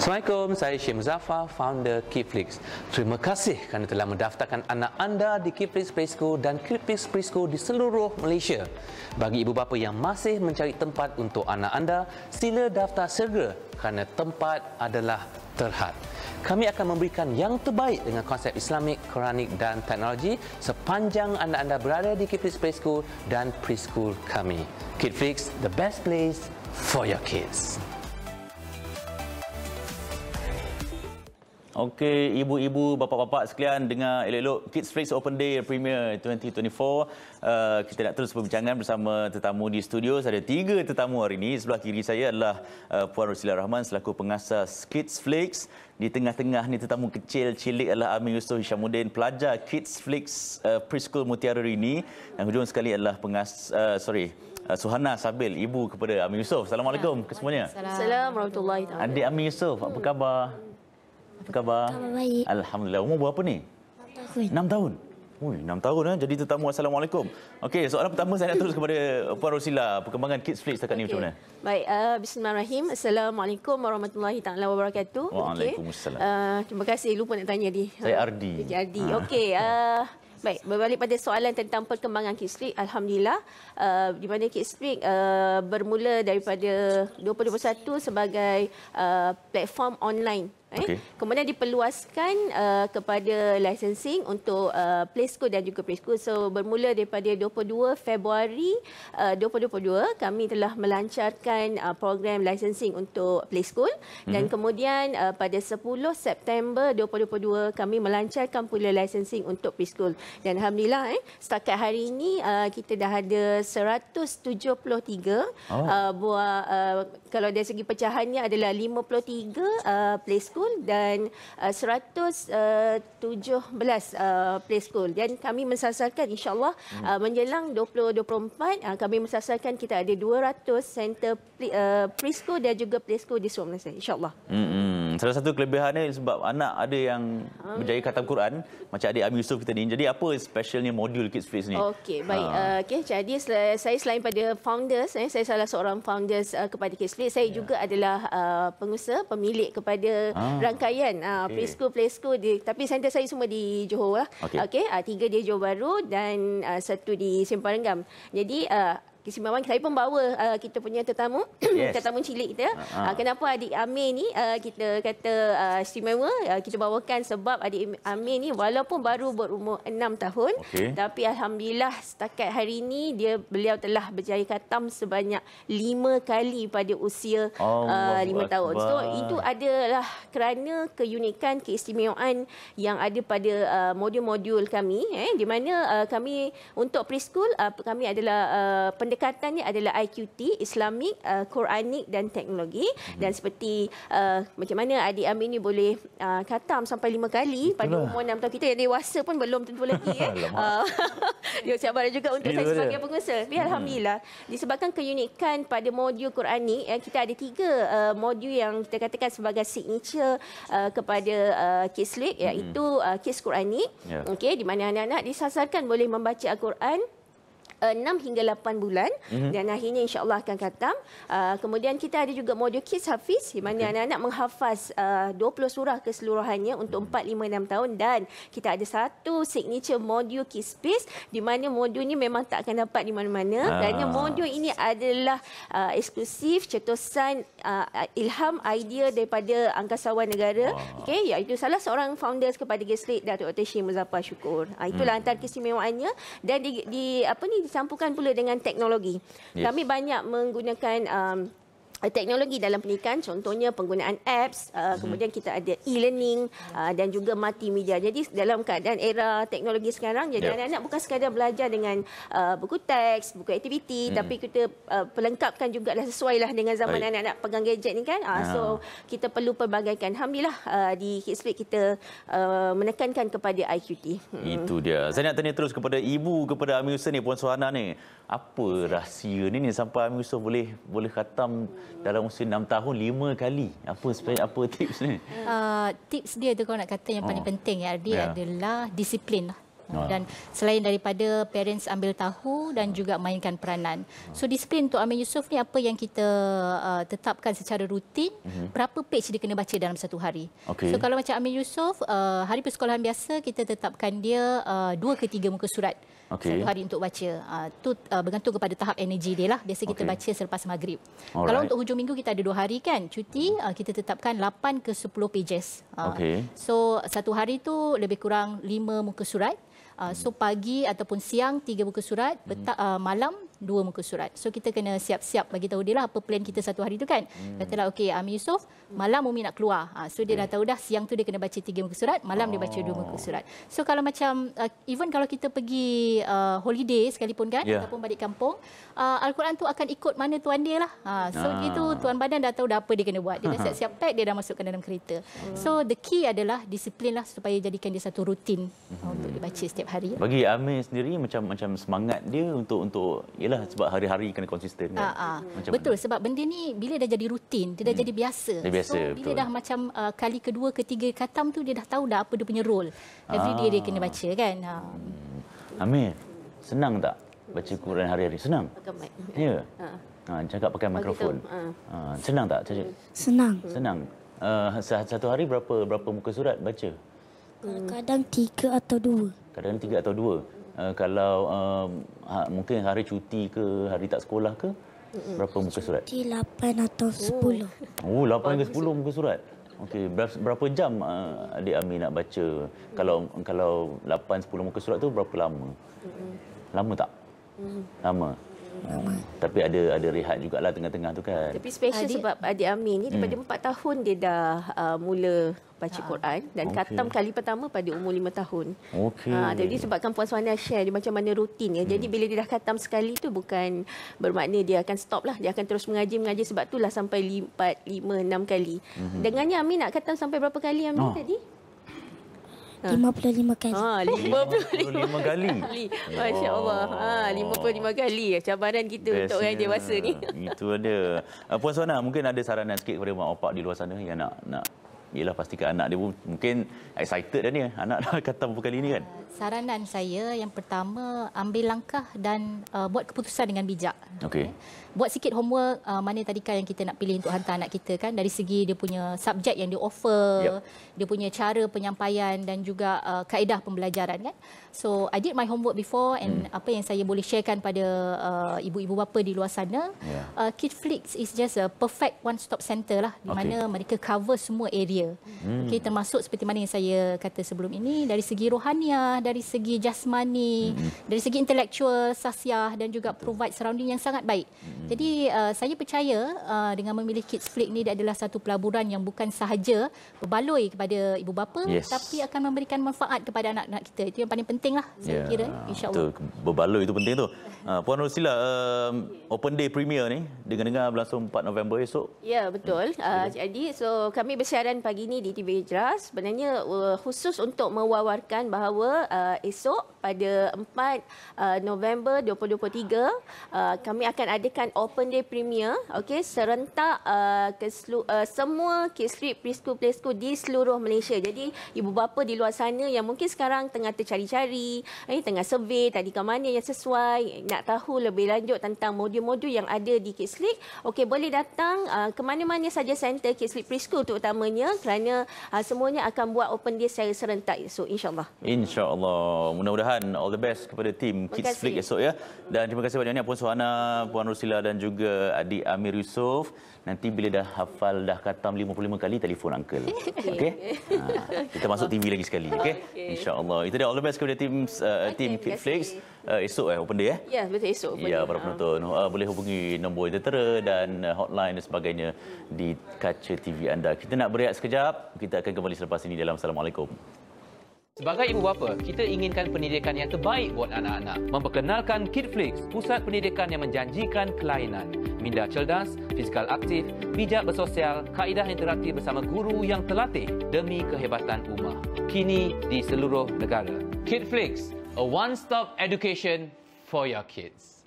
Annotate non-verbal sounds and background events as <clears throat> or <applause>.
Assalamualaikum, saya Syed Muzaffar, founder Kiflix. Terima kasih kerana telah mendaftarkan anak anda di Kiflix Preschool dan Kiflix Preschool di seluruh Malaysia. Bagi ibu bapa yang masih mencari tempat untuk anak anda, sila daftar segera kerana tempat adalah terhad. Kami akan memberikan yang terbaik dengan konsep Islamik, Quranik dan teknologi sepanjang anda anda berada di Kiflix Preschool dan Preschool kami. Kiflix, the best place for your kids. Okey, ibu-ibu, bapa-bapa sekalian dengar elok-elok Kids Race Open Day Premier 2024. Uh, kita nak terus perbincangan bersama tetamu di studio. Ada tiga tetamu hari ini. Sebelah kiri saya adalah uh, Puan Rosila Rahman selaku pengasas Kids Flix. Di tengah-tengah ni tetamu kecil cilik adalah Amir Yusof Hishamuddin, pelajar Kids Flix uh, Preschool Mutiara ini. Yang hujung sekali adalah pengas uh, sorry Suhana Sabil, ibu kepada Amir Yusof. Assalamualaikum ya. ke semuanya. Assalamualaikum warahmatullahi taala. Adik Amir Yusof, apa khabar? Apa khabar? Baik. Alhamdulillah. Umur berapa ni? 6 tahun. 6 tahun. Ui, 6 tahun eh. Jadi tetamu Assalamualaikum. Okey, soalan pertama saya nak terus kepada Puan Rosila. Perkembangan Kids Flix dekat okay. ni macam mana? Baik, uh, Bismillahirrahmanirrahim. Assalamualaikum warahmatullahi taala wabarakatuh. Waalaikumsalam. Okay. Uh, eh, terima kasih lupa nak tanya tadi. Saya Ardi. Jadi Ardi. Okey, uh, Baik, berbalik pada soalan tentang perkembangan Kidspeak, Alhamdulillah, uh, di mana Kidspeak uh, bermula daripada 2021 sebagai uh, platform online Eh. Okay. Kemudian diperluaskan uh, kepada licensing untuk uh, play school dan juga preschool. So bermula daripada 22 Februari uh, 2022 kami telah melancarkan uh, program licensing untuk play school dan mm-hmm. kemudian uh, pada 10 September 2022 kami melancarkan pula licensing untuk preschool. Dan alhamdulillah eh setakat hari ini uh, kita dah ada 173 oh. uh, buah uh, kalau dari segi pecahannya adalah 53 uh, play school school dan uh, 117 uh, uh, play school dan kami mensasarkan insyaallah hmm. uh, menjelang 2024 uh, kami mensasarkan kita ada 200 center uh, preschool dan juga play school di seluruh Malaysia insyaallah. Hmm. hmm. Salah satu kelebihan ni sebab anak ada yang ah. berjaya khatam Quran macam adik Abi Yusuf kita ni. Jadi apa specialnya modul Kids Face ni? Okey, baik. Ha. Ah. Uh, eh, okay. jadi saya selain pada founders eh, saya salah seorang founders uh, kepada Kids Face. Saya yeah. juga adalah uh, pengusaha pemilik kepada ha. rangkaian uh, okay. preschool preschool di tapi center saya semua di Johor lah. Okey, okay. uh, tiga di Johor Bahru dan uh, satu di Simpang Renggam. Jadi uh, kesimbangan saya pun bawa uh, kita punya tetamu <clears throat> yes. tetamu cilik kita uh-huh. uh, kenapa adik Amir ni uh, kita kata uh, istimewa uh, kita bawakan sebab adik Amir ni walaupun baru berumur enam tahun okay. tapi alhamdulillah setakat hari ini dia beliau telah berjaya khatam sebanyak lima kali pada usia uh, tahun so itu adalah kerana keunikan keistimewaan yang ada pada uh, modul-modul kami eh di mana uh, kami untuk preschool uh, kami adalah uh, pendekatan ni adalah IQT, Islamik, uh, Quranic dan Teknologi. Mm-hmm. Dan seperti uh, macam mana adik Amin ni boleh uh, katam sampai lima kali pada umur enam tahun. Kita yang dewasa pun belum tentu lagi. Eh. <laughs> <laughs> Dia ada juga untuk saya sebagai pengusaha. Tapi hmm. Alhamdulillah, disebabkan keunikan pada modul Quranik, eh, kita ada tiga uh, modul yang kita katakan sebagai signature uh, kepada uh, kes lead, hmm. iaitu uh, kes Quranic. Yeah. Okay, di mana anak-anak disasarkan boleh membaca Al-Quran Enam hingga lapan bulan mm-hmm. dan akhirnya insyaallah akan khatam. Uh, kemudian kita ada juga modul Kids Hafiz di mana okay. anak-anak menghafaz ah, dua 20 surah keseluruhannya untuk empat lima enam tahun dan kita ada satu signature modul Kids Space di mana modul ini memang tak akan dapat di mana-mana ah. kerana modul ini adalah uh, eksklusif cetusan uh, ilham idea daripada angkasawan negara ah. okey iaitu salah seorang founder kepada Gaslit Datuk Dr. Syed Muzaffar Syukur. Uh, itulah hmm. antara kesimewaannya dan di, di apa ni Sampukan pula dengan teknologi. Yes. Kami banyak menggunakan um, Eh, teknologi dalam pendidikan contohnya penggunaan apps uh, kemudian kita ada e-learning uh, dan juga multimedia jadi dalam keadaan era teknologi sekarang jadi ya. anak-anak bukan sekadar belajar dengan uh, buku teks buku aktiviti hmm. tapi kita uh, pelengkapkan juga lah sesuailah dengan zaman anak-anak pegang gadget ni kan uh, ah, yeah. so kita perlu pelbagaikan alhamdulillah uh, di Hitsplit kita uh, menekankan kepada IQT hmm. itu dia saya nak tanya terus kepada ibu kepada Amir Hussein ni puan Suhana ni apa rahsia ni ni sampai Amir Hussein boleh boleh khatam hmm dalam usia enam tahun lima kali. Apa supaya apa tips ni? <laughs> Uh, tips dia tu kalau nak kata yang paling oh. penting ya dia yeah. adalah disiplin. Lah. Ah. Dan selain daripada parents ambil tahu dan ah. juga mainkan peranan. Ah. So disiplin untuk Amin Yusof ni apa yang kita uh, tetapkan secara rutin, mm-hmm. berapa page dia kena baca dalam satu hari. Okay. So kalau macam Amin Yusof, uh, hari persekolahan biasa kita tetapkan dia uh, dua ke tiga muka surat okay. satu hari untuk baca. Itu ah, uh, ah, uh, bergantung kepada tahap energi dia lah. Biasa kita okay. baca selepas maghrib. Alright. Kalau untuk hujung minggu kita ada dua hari kan, cuti uh, kita tetapkan 8 ke 10 pages. Uh, okay. So satu hari itu lebih kurang 5 muka surat. Uh, so pagi ataupun siang 3 muka surat, petang, uh, malam dua muka surat. So kita kena siap-siap bagi tahu dia lah apa plan kita satu hari tu kan. Hmm. Katalah okey Amir Yusof malam Umi nak keluar. Ha, so dia okay. dah hmm. tahu dah siang tu dia kena baca tiga muka surat, malam oh. dia baca dua muka oh. surat. So kalau macam uh, even kalau kita pergi uh, holiday sekalipun kan yeah. ataupun balik kampung, uh, al-Quran tu akan ikut mana tuan dia lah. Ha, so ah. itu tuan badan dah tahu dah apa dia kena buat. Dia dah <laughs> siap-siap pack, dia dah masukkan dalam kereta. Hmm. So the key adalah disiplin lah supaya jadikan dia satu rutin hmm. untuk dibaca setiap hari. Bagi Ami sendiri macam macam semangat dia untuk untuk lah sebab hari-hari kena konsisten Ha, ha. Macam betul mana? sebab benda ni bila dah jadi rutin, dia dah hmm. jadi biasa. Dia biasa so, bila betul. dah macam uh, kali kedua, ketiga katam tu dia dah tahu dah apa dia punya role. Every ha. day dia kena baca kan. Ha. Amir, senang tak baca Quran hari-hari? Senang. Ya. Yeah. Ha. ha. cakap pakai mikrofon. Ha. senang tak? Cacik? Senang. Senang. Uh, satu hari berapa berapa muka surat baca? Kadang tiga atau dua. Kadang tiga atau dua. Eh, kalau uh, ha, mungkin hari cuti ke hari tak sekolah ke berapa muka surat? Cuti 8 atau 10. Oh, oh 8 ke 10 muka surat. Okey, berapa jam uh, Adik Amin nak baca? Kalau kalau 8 10 muka surat tu berapa lama? Lama tak? Lama. Tapi ada ada rehat juga lah tengah-tengah tu kan. Tapi special adik, sebab adik Amin ni daripada hmm. 4 tahun dia dah uh, mula baca ah. Quran dan okay. khatam kali pertama pada umur 5 tahun. Okey. Ha, jadi sebabkan Puan Suhana share dia macam mana rutin ya. Jadi hmm. bila dia dah khatam sekali tu bukan bermakna dia akan stop lah. Dia akan terus mengaji mengaji sebab itulah sampai 4 5 6 kali. Hmm. Dengannya Amin nak khatam sampai berapa kali Amin oh. tadi? Ha. lima puluh lima kali. Ha, oh. puluh lima oh, kali. Masya Allah. Ha, lima kali eh, cabaran kita Best untuk orang dewasa ni. Itu ada. Ah, puan Sona, mungkin ada saranan sikit kepada Mak Opak di luar sana yang nak nak ialah pastikan anak dia pun mungkin excited dah ni anak dah kata beberapa kali ni kan saranan saya yang pertama ambil langkah dan uh, buat keputusan dengan bijak okey eh, buat sikit homework uh, mana tadi kan yang kita nak pilih untuk hantar anak kita kan dari segi dia punya subjek yang dia offer yep. dia punya cara penyampaian dan juga uh, kaedah pembelajaran kan so i did my homework before and hmm. apa yang saya boleh sharekan pada uh, ibu-ibu bapa di luar sana yeah. uh, kidflix is just a perfect one stop center lah di okay. mana mereka cover semua area dia. Hmm. Okey termasuk seperti mana yang saya kata sebelum ini dari segi rohania, dari segi jasmani, hmm. dari segi intelektual, sasiah dan juga provide surrounding yang sangat baik. Hmm. Jadi uh, saya percaya uh, dengan memilih Kids Flick ni adalah satu pelaburan yang bukan sahaja berbaloi kepada ibu bapa yes. tapi akan memberikan manfaat kepada anak-anak kita. Itu yang paling pentinglah saya yeah. kira insya-Allah. Betul berbaloi itu penting tu. Uh, Puan Rosila, um, Open Day Premier ni dengan dengar berlangsung 4 November esok. Ya, yeah, betul. Hmm. Uh, jadi so kami bersiaran pada pagi ini di TV Hijrah sebenarnya uh, khusus untuk mewawarkan bahawa uh, esok pada 4 uh, November 2023 uh, kami akan adakan open day premier okey serentak uh, keselu, uh, semua K-Strip preschool preschool di seluruh Malaysia. Jadi ibu bapa di luar sana yang mungkin sekarang tengah tercari-cari, eh, tengah survey tadi ke mana yang sesuai, nak tahu lebih lanjut tentang modul-modul yang ada di K-Strip, okey boleh datang uh, ke mana-mana saja center K-Strip preschool terutamanya kerana uh, semuanya akan buat open day secara serentak esok insyaallah. Insyaallah. Mudah-mudahan all the best kepada tim Kids Flick esok ya. Dan terima kasih banyak-banyak Puan Suhana, Puan Rusila dan juga adik Amir Yusof. Nanti bila dah hafal dah kata 55 kali telefon uncle. <laughs> Okey. Okay? Ah, ha, kita masuk TV lagi sekali okey. Insyaallah. Itu dia all the best kepada tim uh, eh, okay, tim Kids Flick uh, esok eh open day eh? Ya, betul esok open. Ya, para ha. penonton uh, boleh hubungi nombor tentera dan uh, hotline dan sebagainya di kaca TV anda. Kita nak berehat sekejap, kita akan kembali selepas ini dalam Assalamualaikum. Sebagai ibu bapa, kita inginkan pendidikan yang terbaik buat anak-anak. Memperkenalkan Kidflix, pusat pendidikan yang menjanjikan kelainan. Minda cerdas, fizikal aktif, bijak bersosial, kaedah interaktif bersama guru yang terlatih demi kehebatan umat. Kini di seluruh negara. Kidflix, a one stop education for your kids.